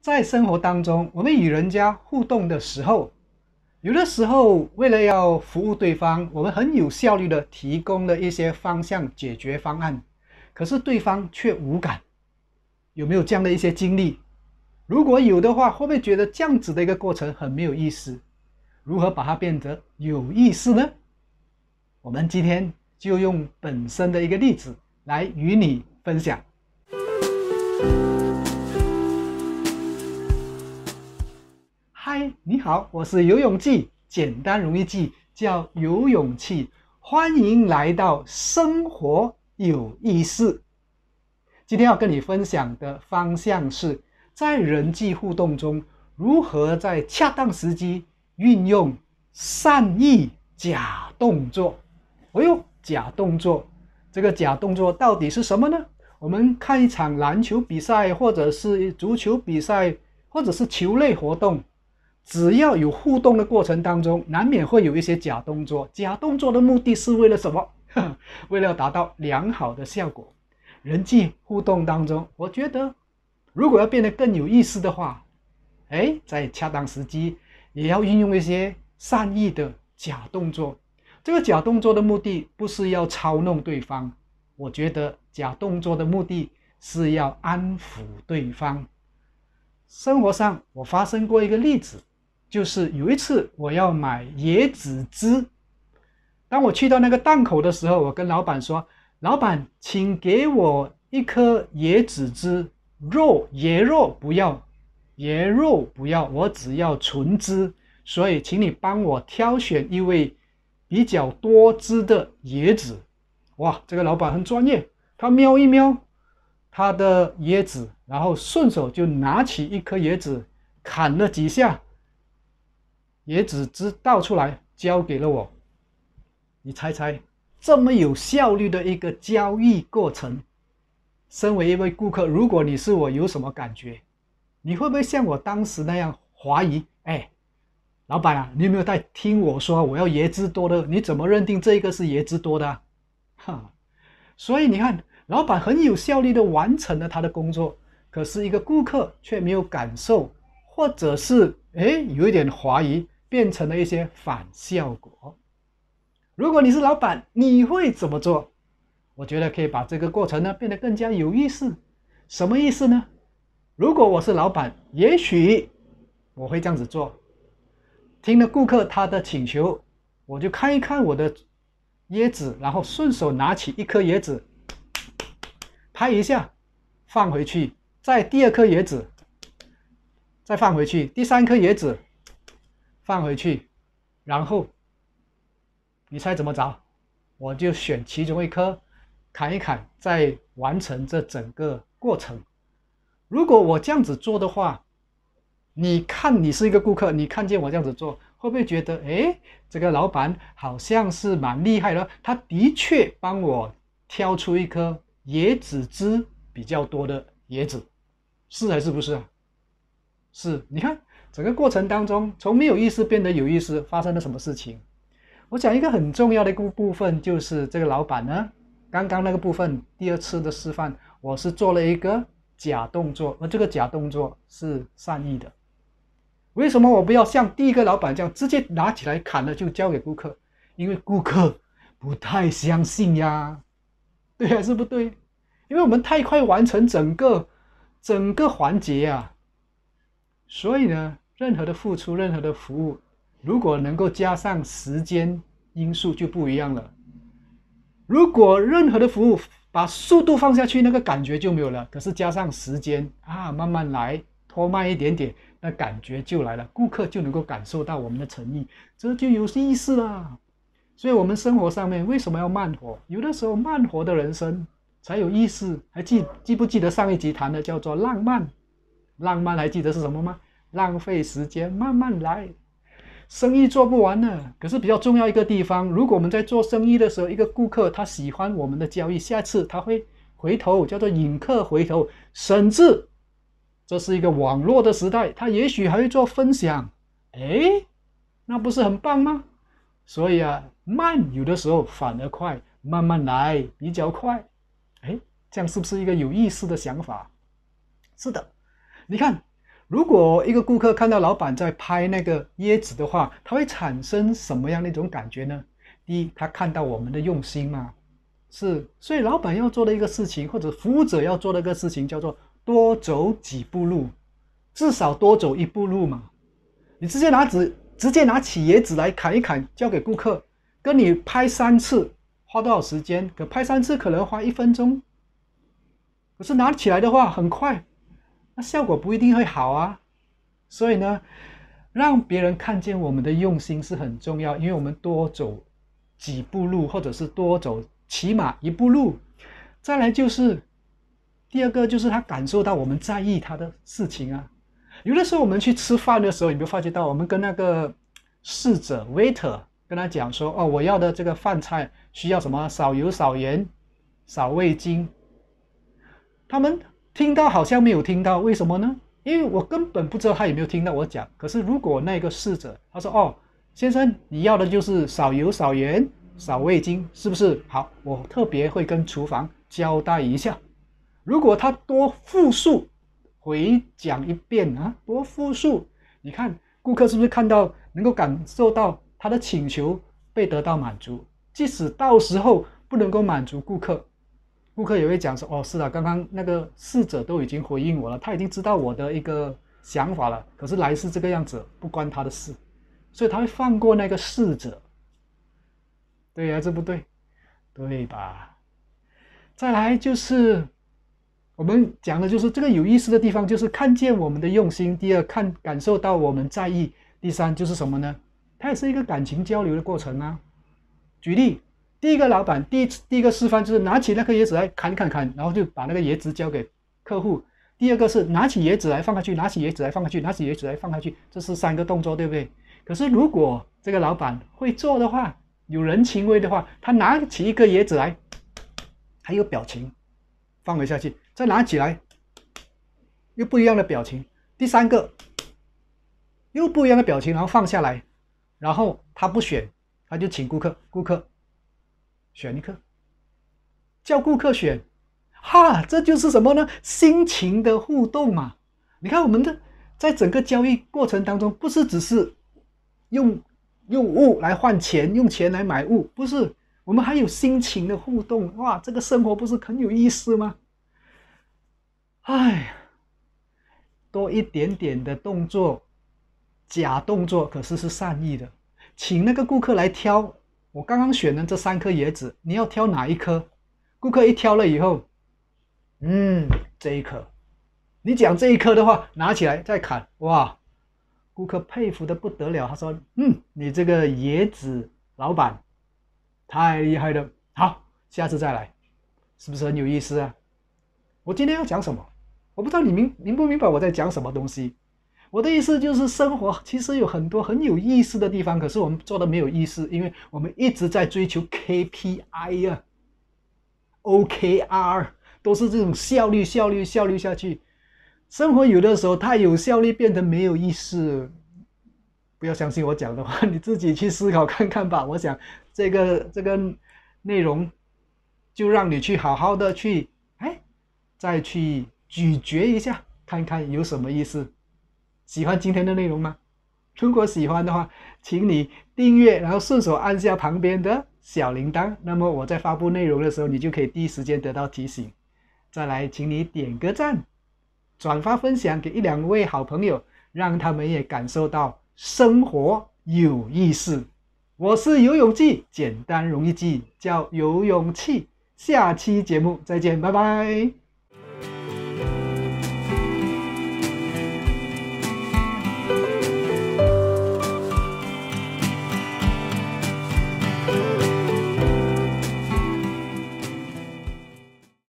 在生活当中，我们与人家互动的时候，有的时候为了要服务对方，我们很有效率的提供了一些方向解决方案，可是对方却无感。有没有这样的一些经历？如果有的话，会不会觉得这样子的一个过程很没有意思？如何把它变得有意思呢？我们今天就用本身的一个例子来与你分享。嗨，你好，我是游勇记，简单容易记，叫有勇气。欢迎来到生活有意思。今天要跟你分享的方向是在人际互动中，如何在恰当时机运用善意假动作。哎呦，假动作，这个假动作到底是什么呢？我们看一场篮球比赛，或者是足球比赛，或者是球类活动。只要有互动的过程当中，难免会有一些假动作。假动作的目的是为了什么？为了达到良好的效果。人际互动当中，我觉得如果要变得更有意思的话，哎，在恰当时机也要运用一些善意的假动作。这个假动作的目的不是要操弄对方，我觉得假动作的目的是要安抚对方。生活上，我发生过一个例子。就是有一次，我要买椰子汁。当我去到那个档口的时候，我跟老板说：“老板，请给我一颗椰子汁，肉椰肉不要，椰肉不要，我只要纯汁。所以，请你帮我挑选一位比较多汁的椰子。”哇，这个老板很专业，他瞄一瞄他的椰子，然后顺手就拿起一颗椰子，砍了几下。也只知道出来交给了我，你猜猜，这么有效率的一个交易过程，身为一位顾客，如果你是我，有什么感觉？你会不会像我当时那样怀疑？哎，老板啊，你有没有在听我说？我要椰汁多的，你怎么认定这个是椰汁多的？哈，所以你看，老板很有效率的完成了他的工作，可是一个顾客却没有感受，或者是哎，有一点怀疑。变成了一些反效果。如果你是老板，你会怎么做？我觉得可以把这个过程呢变得更加有意思。什么意思呢？如果我是老板，也许我会这样子做：听了顾客他的请求，我就看一看我的椰子，然后顺手拿起一颗椰子，拍一下，放回去；再第二颗椰子，再放回去；第三颗椰子。放回去，然后你猜怎么着？我就选其中一颗砍一砍，再完成这整个过程。如果我这样子做的话，你看，你是一个顾客，你看见我这样子做，会不会觉得，哎，这个老板好像是蛮厉害的？他的确帮我挑出一颗椰子汁比较多的椰子，是还是不是啊？是，你看。整个过程当中，从没有意识变得有意识，发生了什么事情？我讲一个很重要的一个部分就是这个老板呢，刚刚那个部分第二次的示范，我是做了一个假动作，而这个假动作是善意的。为什么我不要像第一个老板这样直接拿起来砍了就交给顾客？因为顾客不太相信呀，对还是不对？因为我们太快完成整个整个环节啊，所以呢。任何的付出，任何的服务，如果能够加上时间因素就不一样了。如果任何的服务把速度放下去，那个感觉就没有了。可是加上时间啊，慢慢来，拖慢一点点，那感觉就来了，顾客就能够感受到我们的诚意，这就有意思了。所以，我们生活上面为什么要慢活？有的时候慢活的人生才有意思。还记记不记得上一集谈的叫做浪漫？浪漫还记得是什么吗？浪费时间，慢慢来，生意做不完呢。可是比较重要一个地方，如果我们在做生意的时候，一个顾客他喜欢我们的交易，下次他会回头，叫做引客回头，甚至这是一个网络的时代，他也许还会做分享，哎，那不是很棒吗？所以啊，慢有的时候反而快，慢慢来比较快，哎，这样是不是一个有意思的想法？是的，你看。如果一个顾客看到老板在拍那个椰子的话，他会产生什么样的一种感觉呢？第一，他看到我们的用心嘛，是，所以老板要做的一个事情，或者服务者要做的一个事情，叫做多走几步路，至少多走一步路嘛。你直接拿纸，直接拿起椰子来砍一砍，交给顾客，跟你拍三次，花多少时间？可拍三次可能花一分钟，可是拿起来的话很快。效果不一定会好啊，所以呢，让别人看见我们的用心是很重要，因为我们多走几步路，或者是多走起码一步路。再来就是第二个，就是他感受到我们在意他的事情啊。有的时候我们去吃饭的时候，你没有发觉到，我们跟那个侍者 waiter 跟他讲说：“哦，我要的这个饭菜需要什么？少油、少盐、少味精。”他们。听到好像没有听到，为什么呢？因为我根本不知道他有没有听到我讲。可是如果那个侍者他说：“哦，先生，你要的就是少油、少盐、少味精，是不是？”好，我特别会跟厨房交代一下。如果他多复述、回讲一遍啊，多复述，你看顾客是不是看到能够感受到他的请求被得到满足？即使到时候不能够满足顾客。顾客也会讲说，哦，是的，刚刚那个逝者都已经回应我了，他已经知道我的一个想法了。可是来是这个样子，不关他的事，所以他会放过那个逝者。对呀，这不对，对吧？再来就是我们讲的就是这个有意思的地方，就是看见我们的用心。第二，看感受到我们在意。第三就是什么呢？它也是一个感情交流的过程啊。举例。第一个老板，第一第一个示范就是拿起那个椰子来砍砍砍，然后就把那个椰子交给客户。第二个是拿起椰子来放下去，拿起椰子来放下去，拿起椰子来放下去，这是三个动作，对不对？可是如果这个老板会做的话，有人情味的话，他拿起一个椰子来，还有表情，放了下去，再拿起来，又不一样的表情。第三个又不一样的表情，然后放下来，然后他不选，他就请顾客，顾客。选一颗，叫顾客选，哈，这就是什么呢？心情的互动嘛。你看我们的在整个交易过程当中，不是只是用用物来换钱，用钱来买物，不是我们还有心情的互动。哇，这个生活不是很有意思吗？哎，多一点点的动作，假动作，可是是善意的，请那个顾客来挑。我刚刚选的这三颗椰子，你要挑哪一颗？顾客一挑了以后，嗯，这一颗。你讲这一颗的话，拿起来再砍，哇，顾客佩服的不得了。他说，嗯，你这个椰子老板太厉害了。好，下次再来，是不是很有意思啊？我今天要讲什么？我不知道你明明不明白我在讲什么东西。我的意思就是，生活其实有很多很有意思的地方，可是我们做的没有意思，因为我们一直在追求 KPI 啊、OKR，都是这种效率、效率、效率下去。生活有的时候太有效率，变得没有意思。不要相信我讲的话，你自己去思考看看吧。我想这个这个内容，就让你去好好的去哎，再去咀嚼一下，看看有什么意思。喜欢今天的内容吗？如果喜欢的话，请你订阅，然后顺手按下旁边的小铃铛。那么我在发布内容的时候，你就可以第一时间得到提醒。再来，请你点个赞，转发分享给一两位好朋友，让他们也感受到生活有意思。我是有勇气，简单容易记，叫有勇气。下期节目再见，拜拜。